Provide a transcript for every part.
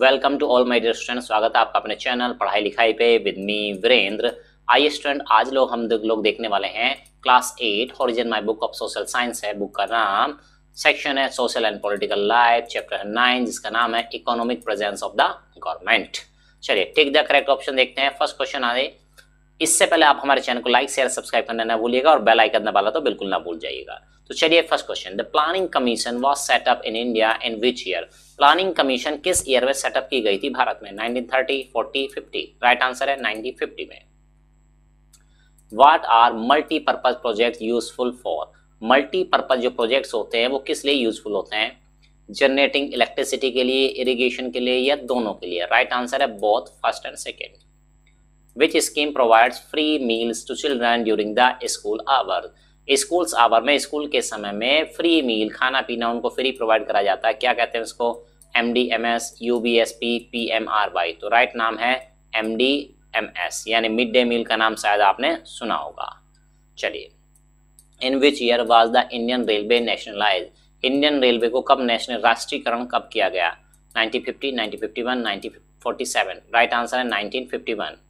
Welcome to all my dear student स्वागत है आपका अपने चैनल पढ़ाई लिखाई पे विद मी वीरेंद्र आइए स्टूडेंट आज लोग हम लोग देखने वाले हैं class eight horizon my book of social science है बुक का नाम सेक्शन है social and political life chapter है नाइन जिसका नाम है economic presence of the government चलिए टेक द करेक्ट ऑप्शन देखते हैं फर्स्ट क्वेश्चन आ रहे इससे पहले आप हमारे चैनल को लाइक शेयर सब्सक्राइब करना ना भूलिएगा और बेल आइकन दबाला तो बिल्कुल ना भूल जाइएगा तो चलिए first question the planning commission was set up in India in which year planning commission किस ईयर में सेटअप की गई थी भारत में 1930, 40, 50 राइट आंसर है 1950 में what are multipurpose project useful for multipurpose जो प्रोजेक्ट होते हैं वो किस लिए यूजफुल होते हैं जनरेटिंग इलेक्ट्रिसिटी के लिए इरिगेशन के लिए या दोनों के लिए राइट right आंसर है both first and second which scheme provides free meals to children during the school hours? Schools hour में स्कूल के समय में फ्री मील खाना पीना उनको फ्री प्रोवाइड करा जाता है क्या कहते हैं उसको M D M S U B S P P M R Y तो राइट नाम है एम डी एम एस यानी मिड डे मील का नाम शायद आपने सुना होगा चलिए in which year was the Indian railway nationalise Indian railway को कब नेशनल राष्ट्रीयकरण कब किया गया 1950, 1951, 1947 राइट आंसर है 1951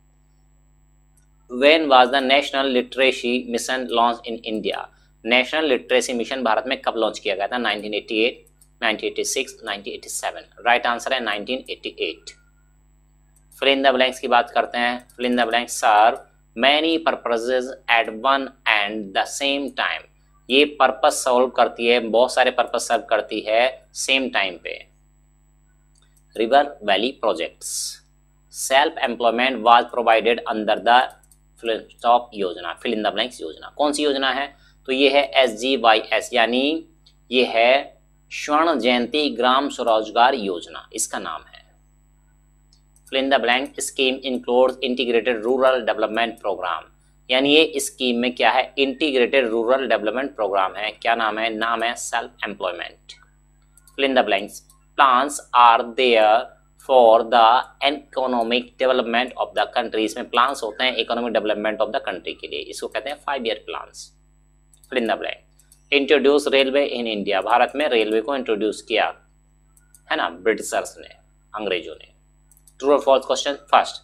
when was the national literacy mission launched in india national literacy mission Bharat में कब लॉन्च किया गया था 1988, 1986, 1987 right है 1988 फिल इन द ब्लैंक्स की बात करते हैं fill in the blanks are many purposes at one and the same time ये पर्पज सॉल्व करती है बहुत सारे पर्पज सर्व करती है सेम टाइम पे river valley projects self employment was provided under the fill stop योजना फिल इन द ब्लैंक्स योजना कौन सी योजना है तो ये है एस जी वाई एस यानी ये है स्वर्ण जयंती ग्राम स्वरोजगार योजना इसका नाम है fill in the blank scheme include integrated rural development programme यानी ये स्कीम में क्या है इंटीग्रेटेड रूरल डेवलपमेंट प्रोग्राम है क्या नाम है नाम है self employment fill in the blanks plans are there for the economic development of the country इसमें प्लान होते हैं economic development of the country के लिए इसको कहते हैं five year plan blank introduce railway in India Bharat में रेलवे को इंट्रोड्यूस किया है ना ब्रिटिशर्स ने अंग्रेजों ने ट्रू और false question first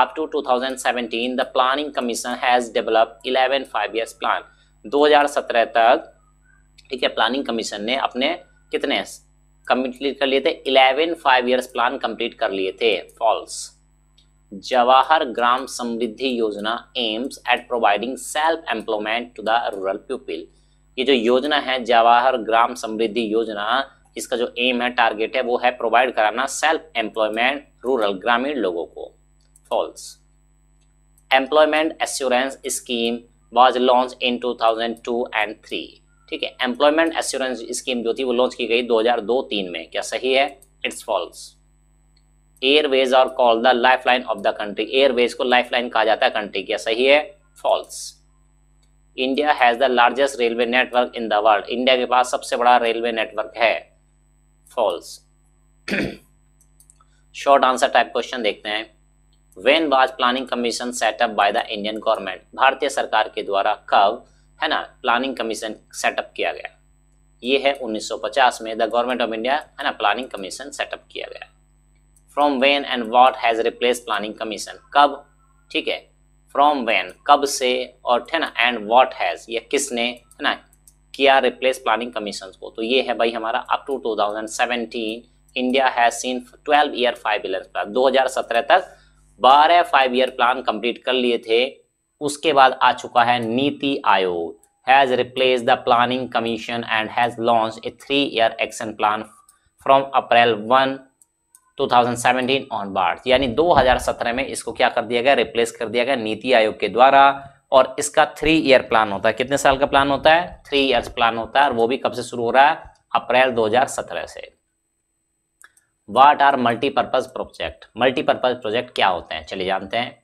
up to 2017 the planning commission has develop 11 five years plan 2017 तक ठीक है प्लानिंग कमीशन ने अपने कितने कंप्लीट कर लिए थे eleven five years plan complete कर लिए थे false Jawahar Gram Samriddhi Yojana aims at providing self employment to the rural people ये जो योजना है जवाहर ग्राम समृद्धि योजना इसका जो एम है टारगेट है वो है प्रोवाइड कराना सेल्फ एम्प्लॉयमेंट रूरल ग्रामीण लोगों को false employment assurance scheme was launch in two thousand two and three ठीक है एम्प्लॉयमेंट एश्योरेंस स्कीम जो थी वो लॉन्च की गई 2002-3 में क्या सही है it's false airways are call the life line of the country airways को लाइफ लाइन कहा जाता है कंट्री क्या सही है false India has the largest railway network in the world India के पास सबसे बड़ा रेलवे नेटवर्क है false short answer type question देखते हैं when was planning commission set up by the Indian government भारतीय सरकार के द्वारा कब है ना प्लानिंग कमीशन सेटअप किया गया ये है 1950 में द गवर्नमेंट ऑफ इंडिया है ना प्लानिंग कमीशन सेटअप किया गया from when and what has replace planning commission कब ठीक है फ्रॉम वेन कब से और है ना एंड वॉट हैज़ या किसने है ना किया रिप्लेस प्लानिंग कमीशन को तो ये है भाई हमारा up to 2017 India has seen 12 year five billion plan 2017 तक 12 फाइव ईयर प्लान कंप्लीट कर लिए थे उसके बाद आ चुका है Niti Aayog has replace the planning commission and has launch a three year action plan from April one 2017 on board यानी 2017 में इसको क्या कर दिया गया रिप्लेस कर दिया गया नीति आयोग के द्वारा और इसका थ्री ईयर प्लान होता है कितने साल का प्लान होता है थ्री ईयर प्लान होता है और वो भी कब से शुरू हो रहा है अप्रैल 2017 से what are multipurpose project multipurpose project क्या होते हैं चलिए जानते हैं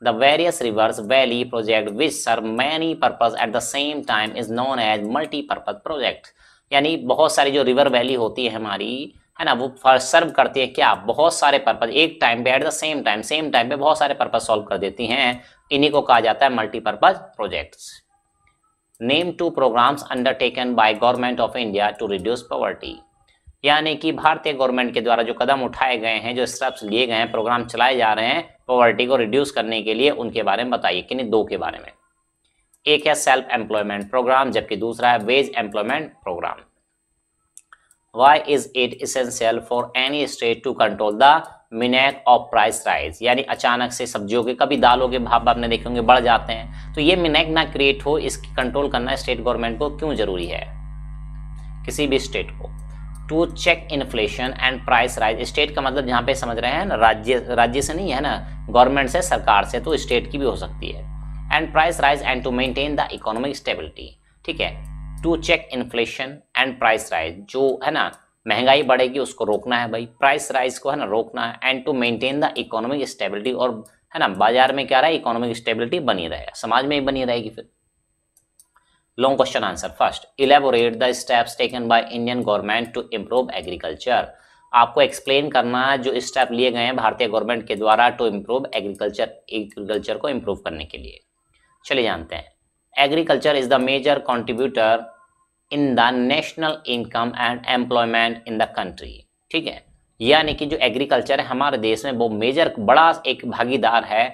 The various rivers valley project which serve many purpose at the same time is known as multi-purpose project. यानी बहुत सारी जो रिवर वैली होती है हमारी है ना वो सर्व करती है क्या बहुत सारे पर्पज एक टाइम पे at the same time same time पे बहुत सारे पर्पज सॉल्व कर देती हैं इन्हीं को कहा जाता है multipurpose project name two programmes undertaken by government of India to reduce poverty यानी कि भारतीय गवर्नमेंट के द्वारा जो कदम उठाए गए हैं जो स्टेप्स लिए गए हैं प्रोग्राम चलाए जा रहे हैं पॉवर्टी को रिड्यूस करने के लिए उनके बारे में बताइए कि नहीं दो के बारे में एक है सेल्फ एम्प्लॉयमेंट प्रोग्राम जबकि दूसरा है wage employment programme why is it essential for any state to control the menace of price rise यानी अचानक से सब्जियों के कभी दालों के भाव आपने देखे होंगे बढ़ जाते हैं तो ये मिनेक ना क्रिएट हो इसकी कंट्रोल करना स्टेट गवर्नमेंट को क्यों जरूरी है किसी भी स्टेट को to check inflation and price rise state का मतलब यहाँ पे समझ रहे हैं राज्य राज्य से नहीं है ना गवर्नमेंट से सरकार से तो स्टेट की भी हो सकती है and price rise and to maintain the economic stability ठीक है to check inflation and price rise जो है ना महंगाई बढ़ेगी उसको रोकना है भाई प्राइस राइज को है ना रोकना है and to maintain the economic stability और है ना बाजार में क्या रहा है इकोनॉमिक स्टेबिलिटी बनी रहेगा समाज में ही बनी रहेगी फिर long question answer first elaborate the steps taken by Indian government to improve agriculture आपको एक्सप्लेन करना जो स्टेप लिए गए हैं भारतीय गवर्नमेंट के द्वारा टू इम्प्रूव एग्रीकल्चर एग्रीकल्चर को इम्प्रूव करने के लिए चलिए जानते हैं agriculture is the major contributor in the national income and employment in the country ठीक है यानी कि जो एग्रीकल्चर है हमारे देश में वो मेजर बड़ा एक भागीदार है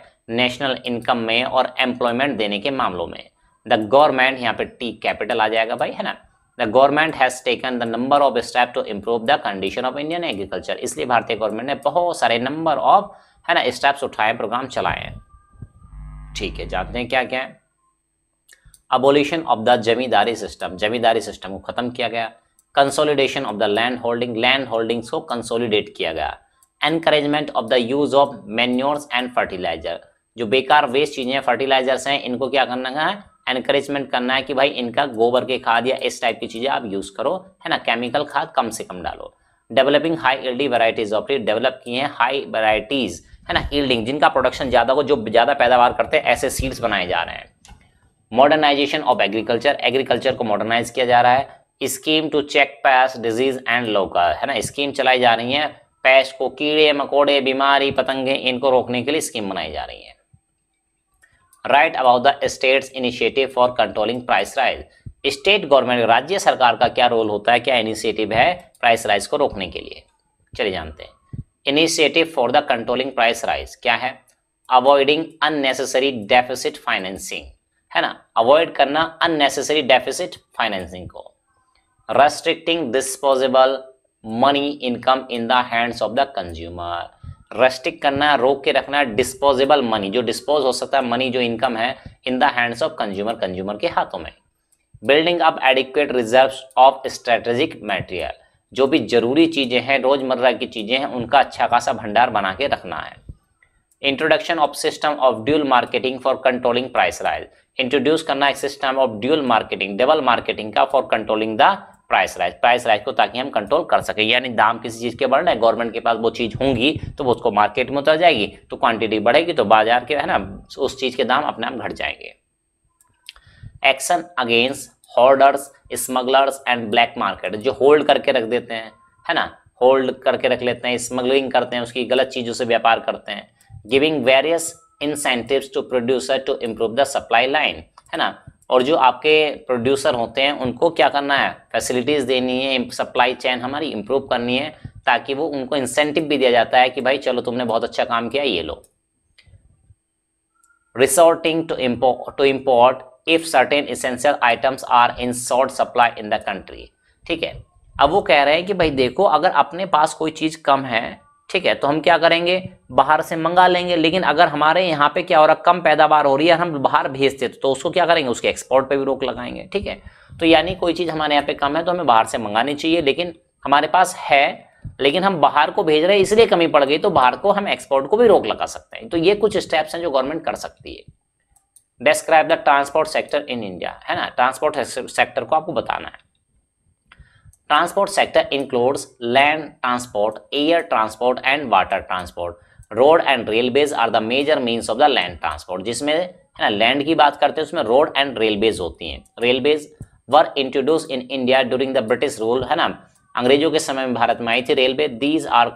नेशनल इनकम में और एम्प्लॉयमेंट देने के मामलों में द गवर्नमेंट यहाँ पे टी कैपिटल आ जाएगा भाई है ना the government has taken the number of step to improve the condition of Indian agriculture इसलिए भारतीय गवर्नमेंट ने बहुत सारे नंबर ऑफ है ना स्टेप्स उठाए प्रोग्राम चलाए हैं ठीक है जानते हैं क्या क्या है abolition of the zamindari system zamindari system को खत्म किया गया consolidation of the land holding land holdings को कंसोलिडेट किया गया encouragement of the use of manures and fertiliser जो बेकार वेस्ट चीजें फर्टिलाइजर्स हैं इनको क्या करना है एनकरेजमेंट करना है कि भाई इनका गोबर के खाद या इस टाइप की चीज़ें आप यूज़ करो है ना केमिकल खाद कम से कम डालो developing high yielding varieties of develop किए हैं हाई वराइटीज है ना इल्डिंग जिनका प्रोडक्शन ज़्यादा हो जो ज़्यादा पैदावार करते हैं ऐसे सीड्स बनाए जा रहे हैं मॉडर्नाइजेशन ऑफ एग्रीकल्चर एग्रीकल्चर को मॉडर्नाइज किया जा रहा है scheme to check pest disease and local है ना स्कीम चलाई जा रही है पैस को कीड़े मकोड़े बीमारी पतंगे इनको रोकने के लिए स्कीम बनाई जा रही है write about the states initiative for controlling price rise state government राज्य सरकार का क्या रोल होता है क्या इनिशिएटिव है प्राइस राइज को रोकने के लिए चलिए जानते हैं initiative for the controlling price rise क्या है अवॉइडिंग अननेसेसरी डेफिसिट फाइनेंसिंग है ना अवॉइड करना अननेसेसरी डेफिसिट फाइनेंसिंग को restricting disposable money income in the hands of the consumer restrict करना रोक के रखना डिस्पोजेबल मनी जो डिस्पोज हो सकता है मनी जो इनकम है in the hands of consumer consumer के हाथों में building up adequate reserve of strategic material जो भी जरूरी चीजें हैं रोजमर्रा की चीजें हैं उनका अच्छा खासा भंडार बना के रखना है introduction of system of dual marketing for controlling price rise introduce करना एक system of dual marketing double marketing का for controlling the price rise price rise को ताकि हम कंट्रोल कर सके यानी दाम किसी चीज़ के बढ़ रहे हैं गवर्नमेंट के पास वो चीज़ होंगी तो वो उसको मार्केट में उतर जाएगी तो क्वांटिटी बढ़ेगी तो बाजार के है ना उस चीज़ के दाम अपने आप घट जाएंगे action against hoarders smugglers and black market जो होल्ड करके रख देते हैं है ना होल्ड करके रख लेते हैं स्मगलिंग करते हैं उसकी गलत चीज़ों से व्यापार करते हैं giving various incentive to producer to improve the supply line है ना और जो आपके प्रोड्यूसर होते हैं उनको क्या करना है फैसिलिटीज़ देनी है सप्लाई चैन हमारी इम्प्रूव करनी है ताकि वो उनको इंसेंटिव भी दिया जाता है कि भाई चलो तुमने बहुत अच्छा काम किया ये लो resorting to import to import if certain essential items are in short supply in the country ठीक है अब वो कह रहे हैं कि भाई देखो अगर अपने पास कोई चीज कम है ठीक है तो हम क्या करेंगे बाहर से मंगा लेंगे लेकिन अगर हमारे यहाँ पे क्या हो रहा कम पैदावार हो रही है हम बाहर भेजते तो उसको क्या करेंगे उसके एक्सपोर्ट पे भी रोक लगाएंगे ठीक है तो यानी कोई चीज़ हमारे यहाँ पे कम है तो हमें बाहर से मंगानी चाहिए लेकिन हमारे पास है लेकिन हम बाहर को भेज रहे हैं इसलिए कमी पड़ गई तो बाहर को हम एक्सपोर्ट को भी रोक लगा सकते हैं तो ये कुछ स्टेप्स हैं जो गवर्नमेंट कर सकती है describe the transport sector in India है ना ट्रांसपोर्ट सेक्टर को आपको बताना है transport sector includes land transport air transport and water transport road and railways are the major means of the land transport जिसमें है ना लैंड की बात करते हैं उसमें रोड एंड रेलवेज होती हैं railways were introduce in India during the British rule है ना अंग्रेजों के समय में भारत में आई थी railway these are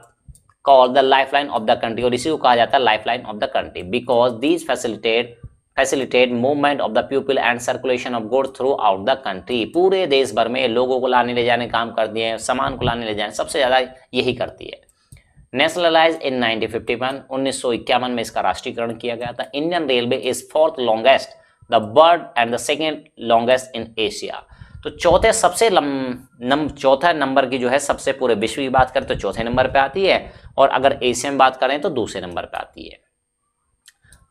call the life line of the country और इसी को कहा जाता है life line of the country because these facilitate facilitate movement of the people and circulation of good throughout the country पूरे देश भर में लोगों को लाने ले जाने काम कर दिए सामान को लाने ले जाने सबसे ज़्यादा यही करती है नेशनलाइज इन 1951 फिफ्टी में इसका राष्ट्रीयकरण किया गया था Indian railway is fourth longest the world and the second longest in Asia तो चौथे सबसे नम चौथा नंबर की जो है सबसे पूरे विश्व की बात करें तो चौथे नंबर पे आती है और अगर एशिया में बात करें तो दूसरे नंबर पे आती है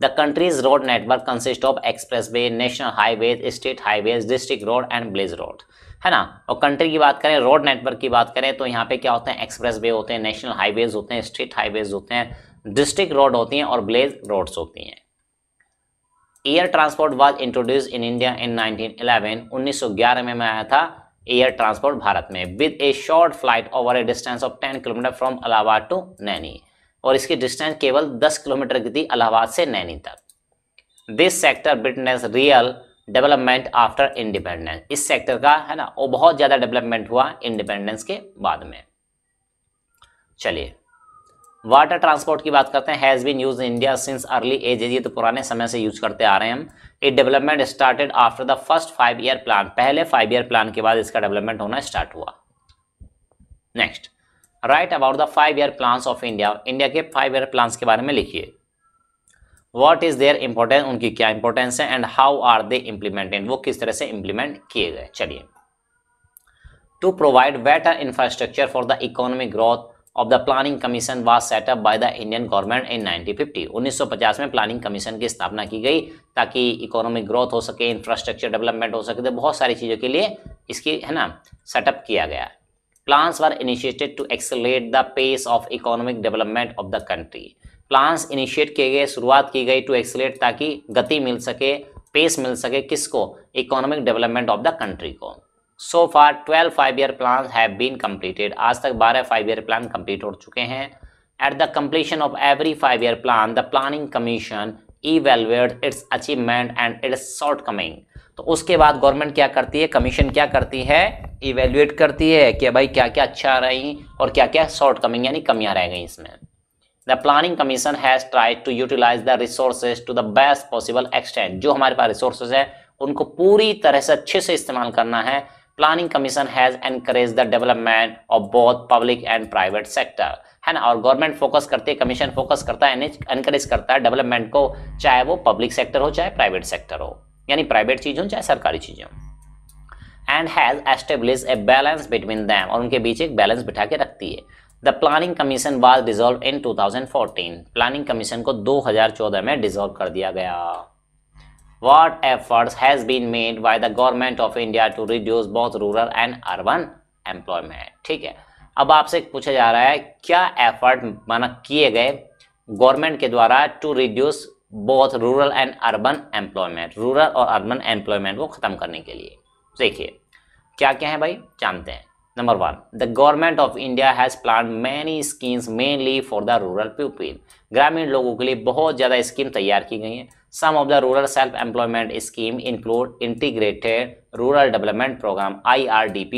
the country's road network consist of expressway national highway state highway district road and village road है ना और कंट्री की बात करें रोड नेटवर्क की बात करें तो यहाँ पे क्या होते हैं एक्सप्रेस वे होते हैं नेशनल हाईवेज होते हैं स्टेट हाईवेज होते हैं डिस्ट्रिक्ट रोड होती हैं और ब्लेज रोड्स होती हैं air transport was introduce in India in 1911 1911 में मैं आया था एयर ट्रांसपोर्ट भारत में with a short flight over a distance of 10 kilometre from Allahabad to Naini और इसकी डिस्टेंस केवल 10 किलोमीटर की थी इलाहाबाद से नैनी तक this sector witnessed real development after independence इस सेक्टर का है ना वो बहुत ज़्यादा डेवलपमेंट हुआ इंडिपेंडेंस के बाद में चलिए वाटर ट्रांसपोर्ट की बात करते हैं has been use in India since early age ये तो पुराने समय से यूज करते आ रहे हैं हम it development started after the first five year plan पहले फाइव ईयर प्लान के बाद इसका डेवलपमेंट होना स्टार्ट हुआ next write about the five year plans of India India के फाइव ईयर प्लान्स के बारे में लिखिए वॉट इज देयर इंपॉर्टेंस उनकी क्या इंपॉर्टेंस है and how are they implemented वो किस तरह से इंप्लीमेंट किए गए चलिए to provide better infrastructure for the economic growth of the planning commission was set up by the Indian government in 1950 1950 में प्लानिंग कमीशन की स्थापना की गई ताकि इकोनॉमिक ग्रोथ हो सके इंफ्रास्ट्रक्चर डेवलपमेंट हो सके तो बहुत सारी चीज़ों के लिए इसकी है ना सेटअप किया गया plans are initiated to accelerate the pace of economic development of the country plans initiate किए गए शुरुआत की गई टू एक्सलेट ताकि गति मिल सके पेस मिल सके किसको economic development of the country को so far twelve five year plan have been completed आज तक बारह फाइव ईयर प्लान कंप्लीट हो चुके हैं at the completion of every five year plan the planning commission ई evaluate its achievement and its shortcoming तो उसके बाद गवर्नमेंट क्या करती है कमीशन क्या करती है इवेल्युएट करती है कि भाई क्या क्या अच्छा आ रही और क्या क्या शॉर्ट कमिंग यानी कमियाँ रह गई इसमें the planning commission has tried to utilise the resources to the best possible extent जो हमारे पास रिसोर्सेज है उनको पूरी तरह से अच्छे से इस्तेमाल करना है planning commission has encourage the development of both public and private sector है ना और गवर्नमेंट फोकस करती है कमीशन फोकस करता है एनकरेज करता है डेवलपमेंट को चाहे वो पब्लिक सेक्टर हो चाहे प्राइवेट सेक्टर हो यानी प्राइवेट चीज़ हो चाहे सरकारी चीज़ें हो and has establish a balance between them और उनके बीच एक बैलेंस बिठा के रखती है the planning commission was dissolve in 2014 planning commission को 2014 में डिजोल्व कर दिया गया what efforts has been made by the government of India to reduce both rural and urban employment ठीक है अब आपसे पूछा जा रहा है क्या एफर्ट माना किए गए गवर्नमेंट के द्वारा to reduce both rural and urban employment rural और अर्बन एम्प्लॉयमेंट को ख़त्म करने के लिए देखिए क्या क्या है भाई जानते हैं number one the government of India has plan many schemes mainly for the rural people ग्रामीण लोगों के लिए बहुत ज़्यादा स्कीम तैयार की गई हैं some of the rural self employment scheme include integrated rural development programme आई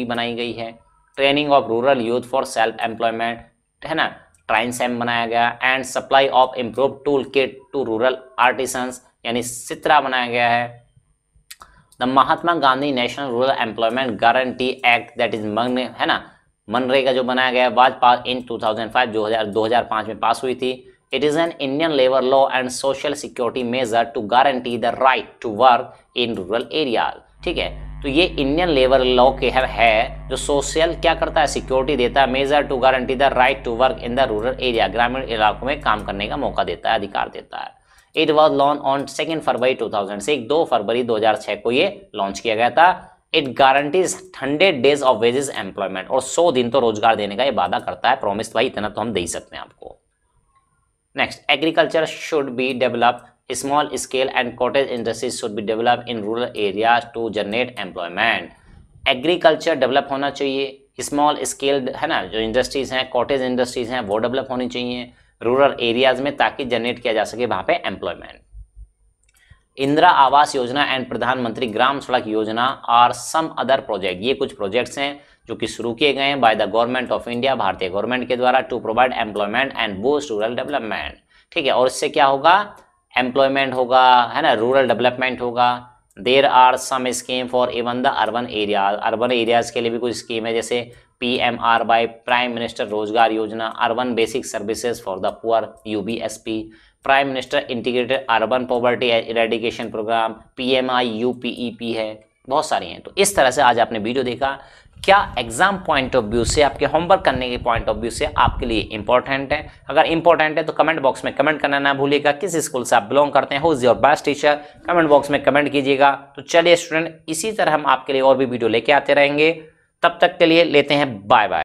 बनाई गई है training of rural youth for self employment है ना ट्राइन सैम बनाया गया and supply of improve tool kit to rural artisans यानी सित्रा बनाया गया है the Mahatma Gandhi national rural employment guarantee act that is मन है ना मनरेगा जो बनाया गया बाद पास इन 2005 जो हजार, पांच में पास हुई थी it is an Indian labour law and social security measure to guarantee the right to work in rural area ठीक है तो ये इंडियन लेबर लॉ के है, है जो सोशल क्या करता है सिक्योरिटी देता है measure to guarantee the right to work in the rural area ग्रामीण इलाकों में काम करने का मौका देता है अधिकार देता है it was launch on second February two thousand six दो फरवरी दो हजार छह को ये लॉन्च किया गया था it guarantees hundred days of wages employment और सौ दिन तो रोजगार देने का ये वादा करता है प्रोमिस भाई इतना तो हम दे सकते हैं आपको next agriculture should be develop small scale and cottage industries should be develop in rural areas to generate employment agriculture develop होना चाहिए स्मॉल स्केल है ना जो इंडस्ट्रीज हैं कॉटेज इंडस्ट्रीज हैं वो डेवलप होनी चाहिए रूरल एरियाज में ताकि जनरेट किया जा सके वहाँ पे एम्प्लॉयमेंट इंदिरा आवास योजना एंड प्रधानमंत्री ग्राम सड़क योजना और सम अदर प्रोजेक्ट ये कुछ प्रोजेक्ट्स हैं जो कि शुरू किए गए हैं by the government of India भारतीय गवर्नमेंट के द्वारा to provide employment and boost rural development ठीक है और इससे क्या होगा एम्प्लॉयमेंट होगा है ना रूरल डेवलपमेंट होगा there are some scheme for even the urban area urban areas के लिए भी कुछ स्कीम है जैसे P M R Y prime minister Rozgar Yojana urban basic services for the poor U B S P prime minister integrated urban poverty eradication programme P M I U P E P है बहुत सारी हैं तो इस तरह से आज आपने वीडियो देखा क्या एग्जाम पॉइंट ऑफ व्यू से आपके होमवर्क करने के पॉइंट ऑफ व्यू से आपके लिए इंपॉर्टेंट है अगर इंपॉर्टेंट है तो कमेंट बॉक्स में कमेंट करना ना भूलिएगा किस स्कूल से आप बिलोंग करते हैं who is your best teacher comment box में कमेंट कीजिएगा तो चलिए स्टूडेंट इसी तरह हम आपके लिए और भी वीडियो लेके आते रहेंगे तब तक के लिए लेते हैं बाय बाय